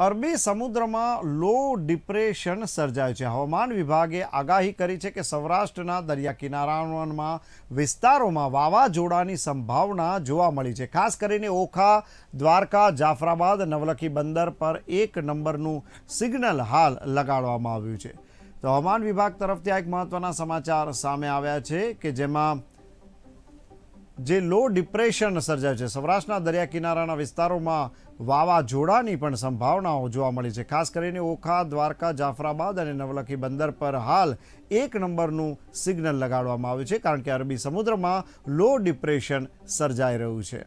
અરબી સમુદ્રમાં લો ડિપ્રેશન સર્જાયું છે હવામાન વિભાગે આગાહી કરી છે કે સૌરાષ્ટ્રના દરિયા કિનારામાં વિસ્તારોમાં વાવાઝોડાની સંભાવના જોવા મળી છે ખાસ કરીને ઓખા દ્વારકા જાફરાબાદ નવલખી બંદર પર એક નંબરનું સિગ્નલ હાલ લગાડવામાં આવ્યું છે તો હવામાન વિભાગ તરફથી આ એક મહત્ત્વના સમાચાર સામે આવ્યા છે કે જેમાં જે લો ડિપ્રેશન સર્જાય છે સૌરાષ્ટ્રના દરિયા કિનારાના વિસ્તારોમાં વાવાઝોડાની પણ સંભાવનાઓ જોવા મળી છે ખાસ કરીને ઓખા દ્વારકા જાફરાબાદ અને નવલખી બંદર પર હાલ એક નંબરનું સિગ્નલ લગાડવામાં આવ્યું છે કારણ કે અરબી સમુદ્રમાં લો ડિપ્રેશન સર્જાઈ રહ્યું છે